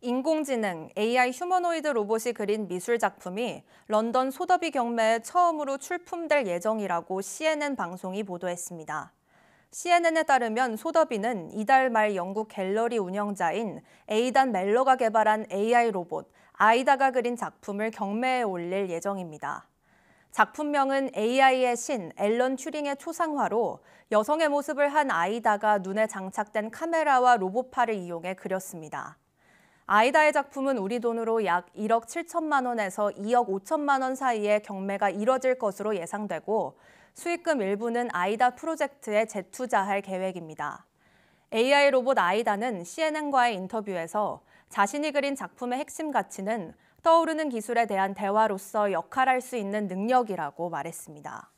인공지능 AI 휴머노이드 로봇이 그린 미술 작품이 런던 소더비 경매에 처음으로 출품될 예정이라고 CNN 방송이 보도했습니다. CNN에 따르면 소더비는 이달 말 영국 갤러리 운영자인 에이단 멜러가 개발한 AI 로봇 아이다가 그린 작품을 경매에 올릴 예정입니다. 작품명은 AI의 신 앨런 튜링의 초상화로 여성의 모습을 한 아이다가 눈에 장착된 카메라와 로봇팔을 이용해 그렸습니다. 아이다의 작품은 우리 돈으로 약 1억 7천만 원에서 2억 5천만 원 사이에 경매가 이뤄질 것으로 예상되고 수익금 일부는 아이다 프로젝트에 재투자할 계획입니다. AI 로봇 아이다는 CNN과의 인터뷰에서 자신이 그린 작품의 핵심 가치는 떠오르는 기술에 대한 대화로서 역할할 수 있는 능력이라고 말했습니다.